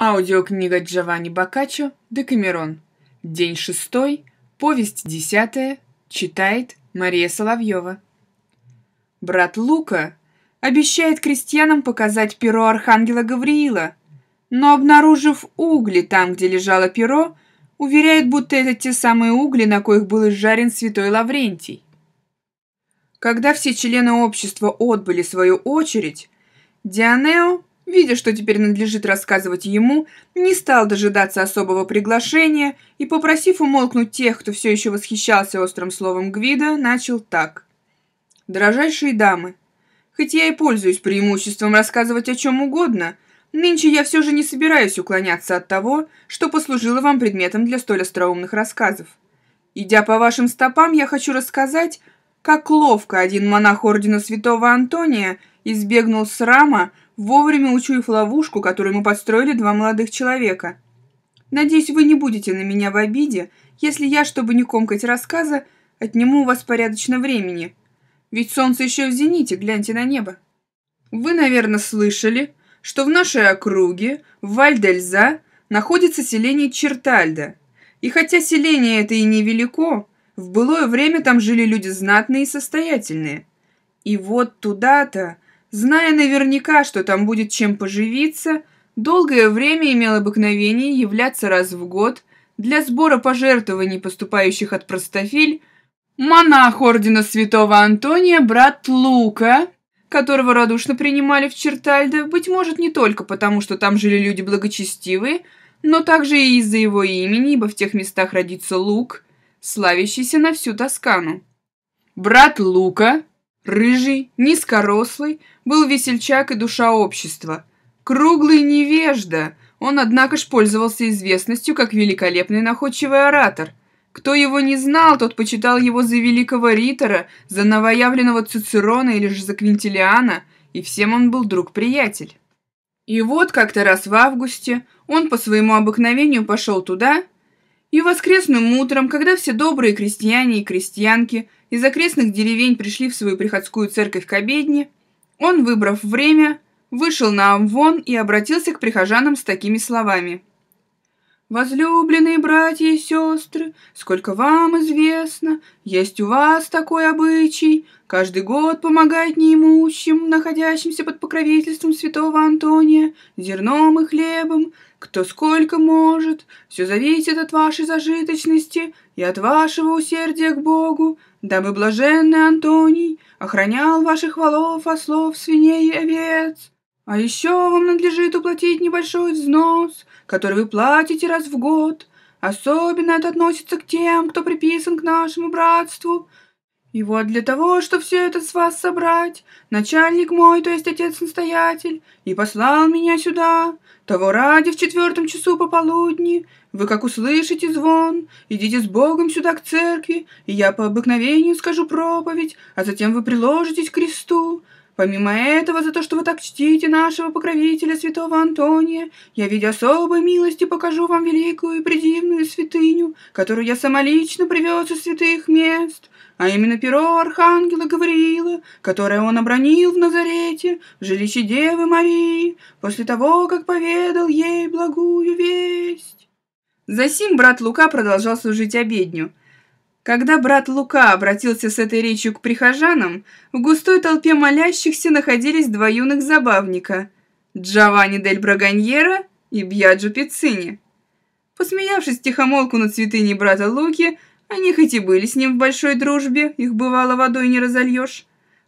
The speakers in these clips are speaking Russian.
Аудиокнига Джованни Боккаччо «Декамерон». День шестой, повесть десятая, читает Мария Соловьева. Брат Лука обещает крестьянам показать перо архангела Гавриила, но, обнаружив угли там, где лежало перо, уверяет, будто это те самые угли, на коих был изжарен святой Лаврентий. Когда все члены общества отбыли свою очередь, Дианео видя, что теперь надлежит рассказывать ему, не стал дожидаться особого приглашения и, попросив умолкнуть тех, кто все еще восхищался острым словом Гвида, начал так. «Дорожайшие дамы, хоть я и пользуюсь преимуществом рассказывать о чем угодно, нынче я все же не собираюсь уклоняться от того, что послужило вам предметом для столь остроумных рассказов. Идя по вашим стопам, я хочу рассказать, как ловко один монах ордена святого Антония избегнул срама, вовремя учуяв ловушку, которую мы подстроили два молодых человека. Надеюсь, вы не будете на меня в обиде, если я, чтобы не комкать рассказа, отниму у вас порядочно времени. Ведь солнце еще в зените, гляньте на небо. Вы, наверное, слышали, что в нашей округе, в Вальдельза, находится селение Чертальда. И хотя селение это и невелико, в былое время там жили люди знатные и состоятельные. И вот туда-то зная наверняка, что там будет чем поживиться, долгое время имел обыкновение являться раз в год для сбора пожертвований, поступающих от простофиль, монах ордена святого Антония, брат Лука, которого радушно принимали в Чертальдо, быть может, не только потому, что там жили люди благочестивые, но также и из-за его имени, ибо в тех местах родится Лук, славящийся на всю Тоскану. Брат Лука, Рыжий, низкорослый, был весельчак и душа общества. Круглый невежда, он, однако ж, пользовался известностью как великолепный находчивый оратор. Кто его не знал, тот почитал его за великого ритора, за новоявленного Цицерона или же за Квинтилиана, и всем он был друг-приятель. И вот как-то раз в августе он по своему обыкновению пошел туда, и воскресным утром, когда все добрые крестьяне и крестьянки из окрестных деревень пришли в свою приходскую церковь к обедне, он, выбрав время, вышел на Амвон и обратился к прихожанам с такими словами. «Возлюбленные братья и сестры, сколько вам известно, есть у вас такой обычай, каждый год помогать неимущим, находящимся под покровительством святого Антония, зерном и хлебом, кто сколько может, все зависит от вашей зажиточности и от вашего усердия к Богу, дабы блаженный Антоний охранял ваших валов, ослов, свиней и овец. А еще вам надлежит уплатить небольшой взнос, который вы платите раз в год. Особенно это относится к тем, кто приписан к нашему братству. И вот для того, чтобы все это с вас собрать, начальник мой, то есть отец-настоятель, и послал меня сюда, того ради в четвертом часу пополудни вы, как услышите звон, идите с Богом сюда к церкви, и я по обыкновению скажу проповедь, а затем вы приложитесь к кресту, Помимо этого, за то, что вы так чтите нашего покровителя, святого Антония, я в виде особой милости покажу вам великую и предивную святыню, которую я самолично привез из святых мест, а именно перо архангела Гавриила, которое он обронил в Назарете, в жилище Девы Марии, после того, как поведал ей благую весть. Засим брат Лука продолжал служить обедню – когда брат Лука обратился с этой речью к прихожанам, в густой толпе молящихся находились два юных забавника – Джованни дель Браганьера и Бьяджо Пиццини. Посмеявшись тихомолку над святыней брата Луки, они хоть и были с ним в большой дружбе, их бывало водой не разольешь,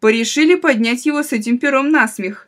порешили поднять его с этим пером на смех.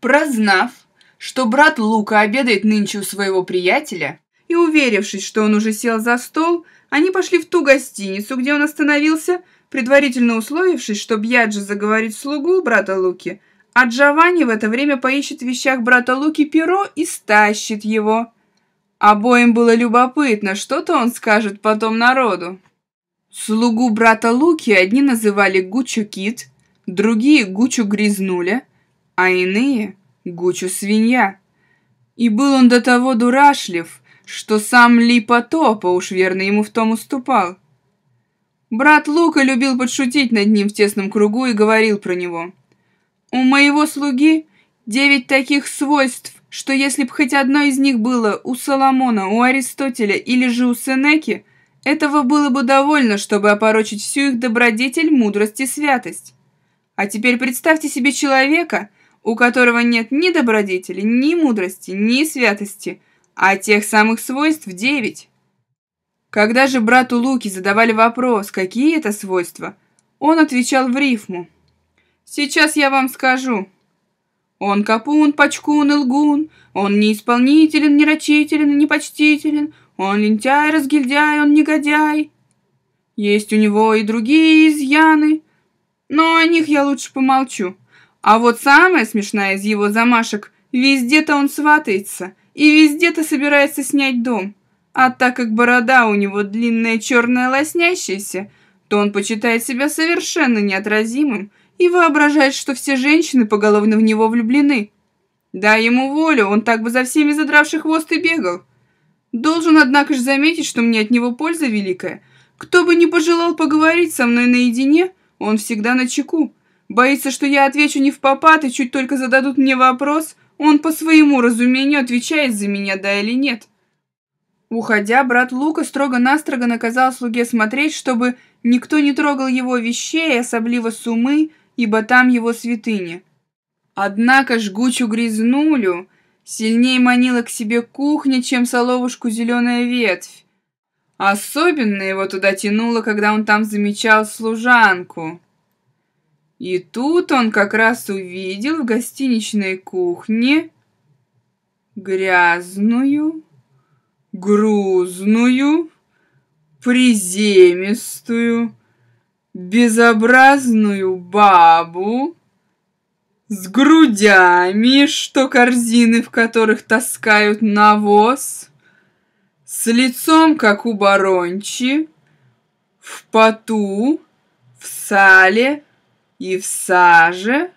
Прознав, что брат Лука обедает нынче у своего приятеля, и уверившись, что он уже сел за стол, они пошли в ту гостиницу, где он остановился, предварительно условившись, что Бьяджи заговорит слугу брата Луки, а Джованни в это время поищет в вещах брата Луки перо и стащит его. Обоим было любопытно, что-то он скажет потом народу. Слугу брата Луки одни называли Гучу Кит, другие Гучу Грязнуля, а иные Гучу Свинья. И был он до того дурашлив – что сам Липа Топа уж верно ему в том уступал. Брат Лука любил подшутить над ним в тесном кругу и говорил про него. «У моего слуги девять таких свойств, что если б хоть одно из них было у Соломона, у Аристотеля или же у Сенеки, этого было бы довольно, чтобы опорочить всю их добродетель, мудрость и святость. А теперь представьте себе человека, у которого нет ни добродетели, ни мудрости, ни святости – а тех самых свойств девять. Когда же брату Луки задавали вопрос, какие это свойства, он отвечал в рифму. «Сейчас я вам скажу». Он капун, пачкун и лгун, он не исполнителен, не рачителен и непочтителен, он лентяй, разгильдяй, он негодяй. Есть у него и другие изъяны, но о них я лучше помолчу. А вот самая смешная из его замашек, везде-то он сватается — и везде-то собирается снять дом. А так как борода у него длинная, черная, лоснящаяся, то он почитает себя совершенно неотразимым и воображает, что все женщины поголовно в него влюблены. Да ему волю, он так бы за всеми задравший хвост и бегал. Должен, однако же, заметить, что мне от него польза великая. Кто бы ни пожелал поговорить со мной наедине, он всегда на чеку. Боится, что я отвечу не в попад, и чуть только зададут мне вопрос, он по своему разумению отвечает за меня, да или нет. Уходя, брат Лука строго-настрого наказал слуге смотреть, чтобы никто не трогал его вещей, особливо сумы, ибо там его святыни. Однако жгучу грязнулю сильнее манила к себе кухня, чем соловушку зеленая ветвь. Особенно его туда тянуло, когда он там замечал служанку. И тут он как раз увидел в гостиничной кухне грязную, грузную, приземистую, безобразную бабу с грудями, что корзины, в которых таскают навоз, с лицом, как у барончи, в поту, в сале, и в саже,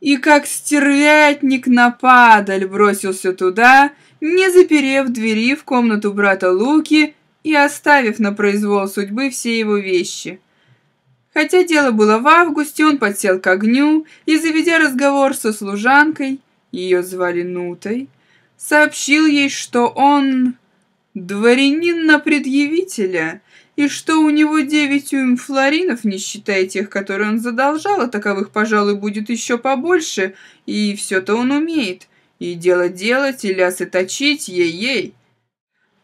и как стервятник на падаль бросился туда, не заперев двери в комнату брата Луки и оставив на произвол судьбы все его вещи. Хотя дело было в августе, он подсел к огню и, заведя разговор со служанкой, ее звали Нутой, сообщил ей, что он дворянин на предъявителя, и что у него девять уйм флоринов, не считая тех, которые он задолжал, а таковых, пожалуй, будет еще побольше, и все-то он умеет, и дело делать, и лясы точить, ей-ей.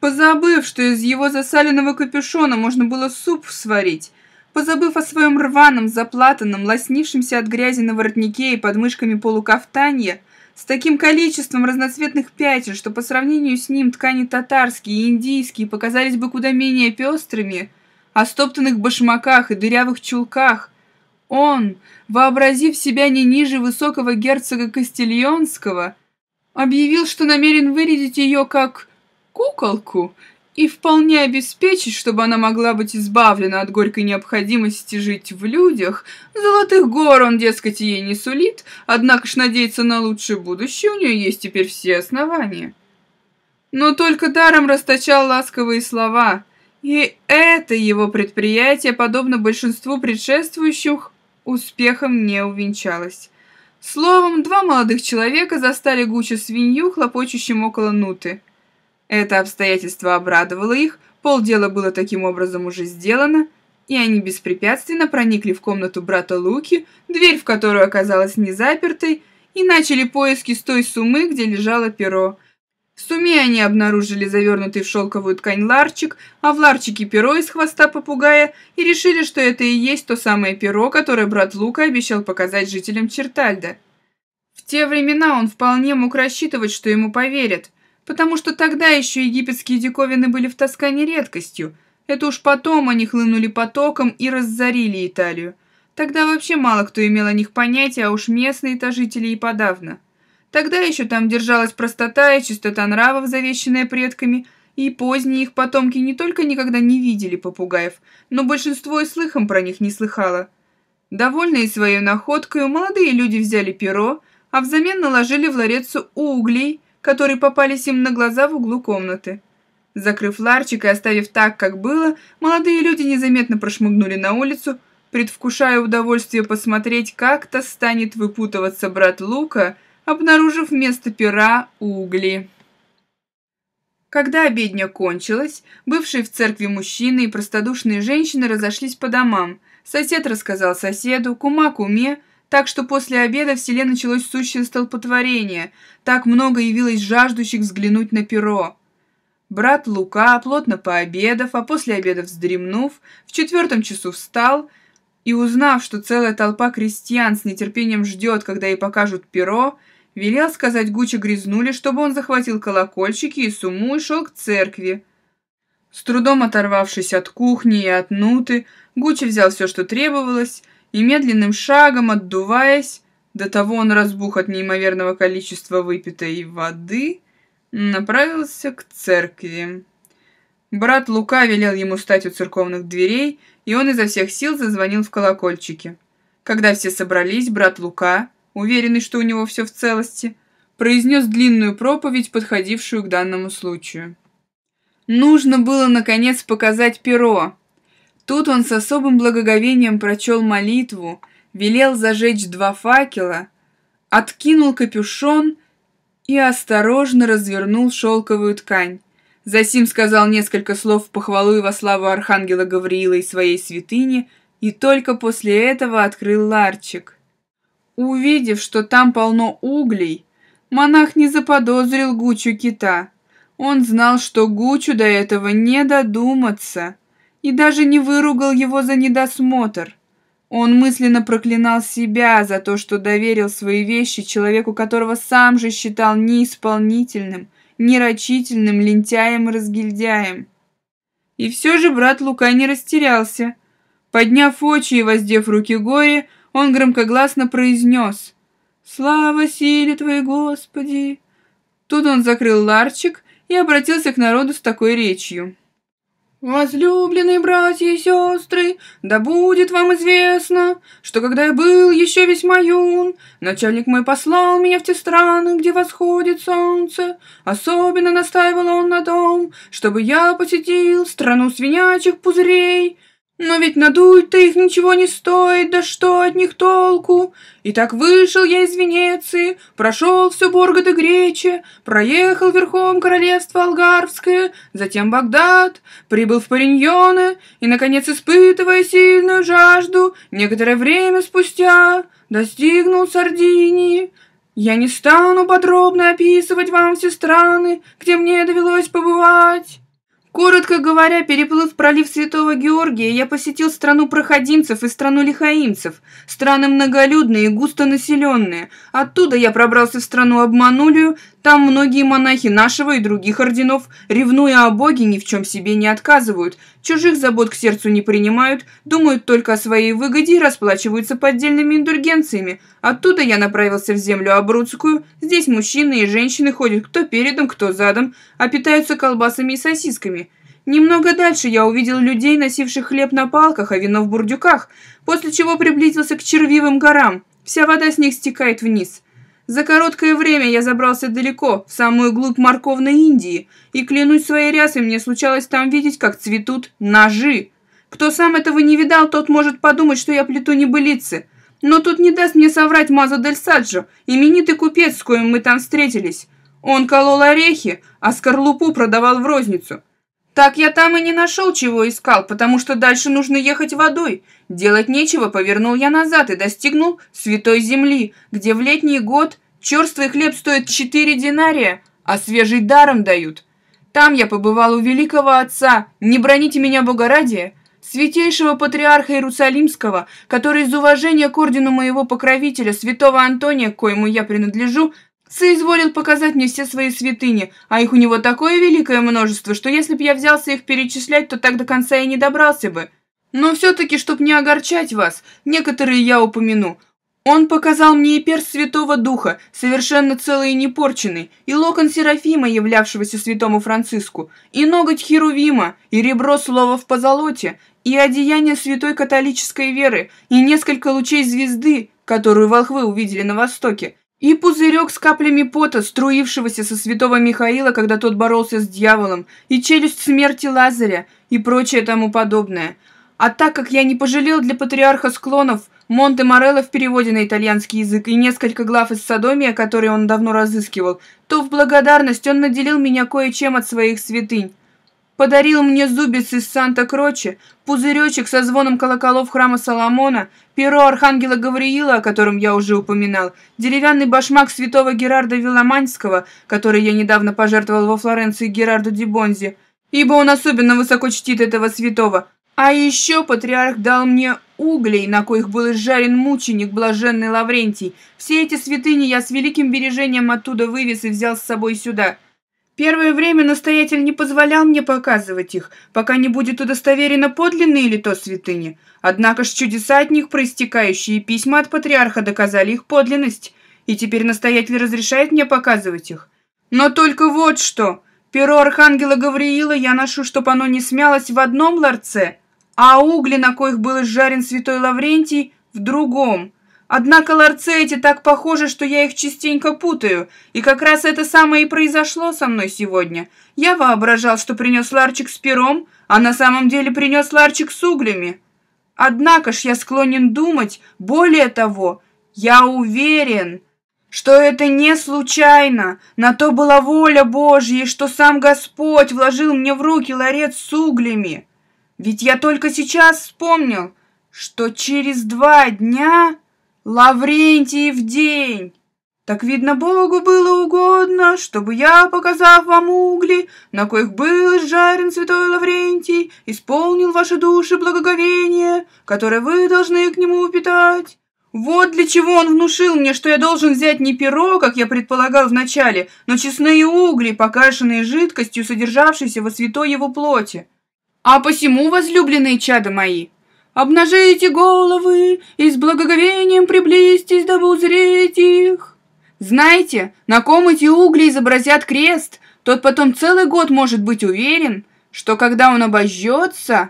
Позабыв, что из его засаленного капюшона можно было суп сварить, позабыв о своем рваном, заплатанном, лоснившемся от грязи на воротнике и подмышками полукафтанье, с таким количеством разноцветных пятен, что по сравнению с ним ткани татарские и индийские показались бы куда менее пестрыми, о стоптанных башмаках и дырявых чулках. Он, вообразив себя не ниже высокого герцога Кастильонского, объявил, что намерен вырядить ее как куколку и вполне обеспечить, чтобы она могла быть избавлена от горькой необходимости жить в людях. Золотых гор он, дескать, ей не сулит, однако ж надеяться на лучшее будущее у нее есть теперь все основания. Но только даром расточал ласковые слова, и это его предприятие, подобно большинству предшествующих, успехом не увенчалось. Словом, два молодых человека застали Гуча свинью, хлопочущим около нуты – это обстоятельство обрадовало их, полдела было таким образом уже сделано, и они беспрепятственно проникли в комнату брата Луки, дверь в которую оказалась не запертой, и начали поиски с той сумы, где лежало перо. В сумме они обнаружили завернутый в шелковую ткань ларчик, а в ларчике перо из хвоста попугая, и решили, что это и есть то самое перо, которое брат Лука обещал показать жителям Чертальда. В те времена он вполне мог рассчитывать, что ему поверят – потому что тогда еще египетские диковины были в Тоскане редкостью. Это уж потом они хлынули потоком и разорили Италию. Тогда вообще мало кто имел о них понятия, а уж местные-то жители и подавно. Тогда еще там держалась простота и чистота нравов, завещанная предками, и поздние их потомки не только никогда не видели попугаев, но большинство и слыхом про них не слыхало. Довольные своей находкой, молодые люди взяли перо, а взамен наложили в ларецу углей – которые попались им на глаза в углу комнаты. Закрыв ларчик и оставив так, как было, молодые люди незаметно прошмыгнули на улицу, предвкушая удовольствие посмотреть, как-то станет выпутываться брат Лука, обнаружив вместо пера угли. Когда обедня кончилась, бывшие в церкви мужчины и простодушные женщины разошлись по домам. Сосед рассказал соседу, кума куме, так что после обеда в селе началось сущее столпотворение. Так много явилось жаждущих взглянуть на перо. Брат Лука, плотно пообедав, а после обеда вздремнув, в четвертом часу встал и, узнав, что целая толпа крестьян с нетерпением ждет, когда ей покажут перо, велел сказать Гуче Грязнули, чтобы он захватил колокольчики и сумму и шел к церкви. С трудом оторвавшись от кухни и от нуты, Гуччи взял все, что требовалось, и медленным шагом, отдуваясь, до того он разбух от неимоверного количества выпитой воды, направился к церкви. Брат Лука велел ему стать у церковных дверей, и он изо всех сил зазвонил в колокольчики. Когда все собрались, брат Лука, уверенный, что у него все в целости, произнес длинную проповедь, подходившую к данному случаю. Нужно было, наконец, показать перо, Тут он с особым благоговением прочел молитву, велел зажечь два факела, откинул капюшон и осторожно развернул шелковую ткань. Засим сказал несколько слов в похвалу и во славу архангела Гавриила и своей святыни, и только после этого открыл ларчик. Увидев, что там полно углей, монах не заподозрил Гучу кита. Он знал, что Гучу до этого не додуматься – и даже не выругал его за недосмотр. Он мысленно проклинал себя за то, что доверил свои вещи человеку, которого сам же считал неисполнительным, нерочительным, лентяем и разгильдяем. И все же брат Лука не растерялся. Подняв очи и воздев руки горе, он громкогласно произнес «Слава силе твоей, Господи!» Тут он закрыл ларчик и обратился к народу с такой речью. «Возлюбленные братья и сестры, да будет вам известно, что когда я был еще весьма юн, начальник мой послал меня в те страны, где восходит солнце. Особенно настаивал он на том, чтобы я посетил страну свинячих пузырей, но ведь надуть-то их ничего не стоит, да что от них толку? И так вышел я из Венеции, прошел всю Боргот и Гречи, проехал верхом королевство Алгарвское, затем Багдад, прибыл в Париньоне и, наконец, испытывая сильную жажду, некоторое время спустя достигнул Сардинии. Я не стану подробно описывать вам все страны, где мне довелось побывать. Коротко говоря, переплыв пролив Святого Георгия, я посетил страну проходимцев и страну лихаимцев, страны многолюдные и густо населенные. Оттуда я пробрался в страну обманулию, там многие монахи нашего и других орденов, ревнуя о Боге, ни в чем себе не отказывают, чужих забот к сердцу не принимают, думают только о своей выгоде и расплачиваются поддельными индульгенциями. Оттуда я направился в землю Абруцкую. Здесь мужчины и женщины ходят кто передом, кто задом, а питаются колбасами и сосисками. Немного дальше я увидел людей, носивших хлеб на палках, а вино в бурдюках, после чего приблизился к червивым горам. Вся вода с них стекает вниз. За короткое время я забрался далеко, в самую глубь морковной Индии, и, клянусь своей рясой, мне случалось там видеть, как цветут ножи. Кто сам этого не видал, тот может подумать, что я плету небылицы. Но тут не даст мне соврать Мазо Дель Саджо, именитый купец, с коим мы там встретились. Он колол орехи, а скорлупу продавал в розницу. Так я там и не нашел, чего искал, потому что дальше нужно ехать водой. Делать нечего, повернул я назад и достигнул святой земли, где в летний год черствый хлеб стоит четыре динария, а свежий даром дают. Там я побывал у великого отца, не броните меня бога ради, святейшего патриарха Иерусалимского, который из уважения к ордену моего покровителя, святого Антония, к коему я принадлежу, соизволил показать мне все свои святыни, а их у него такое великое множество, что если б я взялся их перечислять, то так до конца и не добрался бы. Но все-таки, чтоб не огорчать вас, некоторые я упомяну. Он показал мне и перс Святого Духа, совершенно целый и непорченный, и локон Серафима, являвшегося святому Франциску, и ноготь Херувима, и ребро слова в позолоте, и одеяние святой католической веры, и несколько лучей звезды, которую волхвы увидели на востоке, и пузырек с каплями пота, струившегося со святого Михаила, когда тот боролся с дьяволом, и челюсть смерти Лазаря, и прочее тому подобное. А так как я не пожалел для патриарха склонов Монте-Морелло в переводе на итальянский язык и несколько глав из Содомия, которые он давно разыскивал, то в благодарность он наделил меня кое-чем от своих святынь подарил мне зубец из санта Крочи, пузыречек со звоном колоколов храма Соломона, перо архангела Гавриила, о котором я уже упоминал, деревянный башмак святого Герарда Виломанского, который я недавно пожертвовал во Флоренции Герарду Дибонзи, ибо он особенно высоко чтит этого святого. А еще патриарх дал мне углей, на коих был изжарен мученик блаженный Лаврентий. Все эти святыни я с великим бережением оттуда вывез и взял с собой сюда». Первое время настоятель не позволял мне показывать их, пока не будет удостоверено подлинные ли то святыни. Однако ж чудеса от них проистекающие письма от патриарха доказали их подлинность, и теперь настоятель разрешает мне показывать их. Но только вот что. Перо архангела Гавриила я ношу, чтоб оно не смялось в одном ларце, а угли, на коих был изжарен святой Лаврентий, в другом – Однако ларцы эти так похожи, что я их частенько путаю, и как раз это самое и произошло со мной сегодня. Я воображал, что принес ларчик с пером, а на самом деле принес ларчик с углями. Однако ж я склонен думать, более того, я уверен, что это не случайно, на то была воля Божья, что сам Господь вложил мне в руки ларец с углями. Ведь я только сейчас вспомнил, что через два дня... Лаврентий в день! Так, видно, Богу было угодно, чтобы я, показав вам угли, на коих был жарен святой Лаврентий, исполнил ваши души благоговение, которое вы должны к нему питать. Вот для чего он внушил мне, что я должен взять не перо, как я предполагал вначале, но честные угли, покрашенные жидкостью, содержавшейся во святой его плоти. А посему, возлюбленные чада мои, Обнажите головы и с благоговением приблизьтесь, дабы узреть их. Знаете, на ком эти угли изобразят крест, тот потом целый год может быть уверен, что когда он обожжется,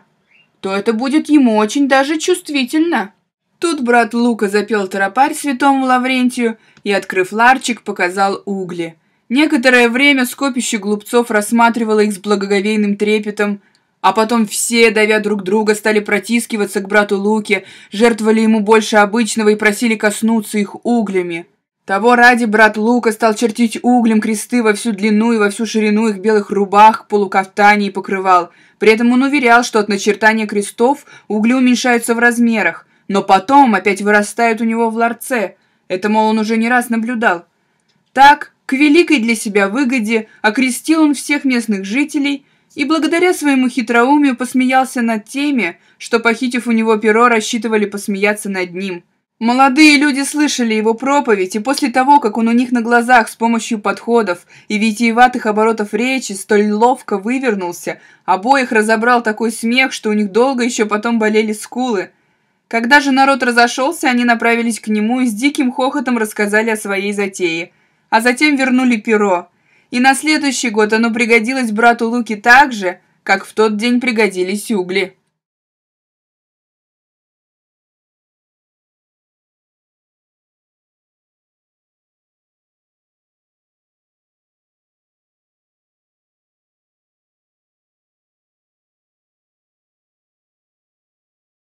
то это будет ему очень даже чувствительно. Тут брат Лука запел торопарь святому Лаврентию и, открыв ларчик, показал угли. Некоторое время скопище глупцов рассматривало их с благоговейным трепетом, а потом все, давя друг друга, стали протискиваться к брату Луке, жертвовали ему больше обычного и просили коснуться их углями. Того ради брат Лука стал чертить углем кресты во всю длину и во всю ширину их белых рубах, полукафтаний и покрывал. При этом он уверял, что от начертания крестов угли уменьшаются в размерах, но потом опять вырастают у него в ларце. Это, мол, он уже не раз наблюдал. Так, к великой для себя выгоде окрестил он всех местных жителей – и благодаря своему хитроумию посмеялся над теми, что, похитив у него перо, рассчитывали посмеяться над ним. Молодые люди слышали его проповедь, и после того, как он у них на глазах с помощью подходов и витиеватых оборотов речи столь ловко вывернулся, обоих разобрал такой смех, что у них долго еще потом болели скулы. Когда же народ разошелся, они направились к нему и с диким хохотом рассказали о своей затее, а затем вернули перо – и на следующий год оно пригодилось брату Луки так же, как в тот день пригодились угли.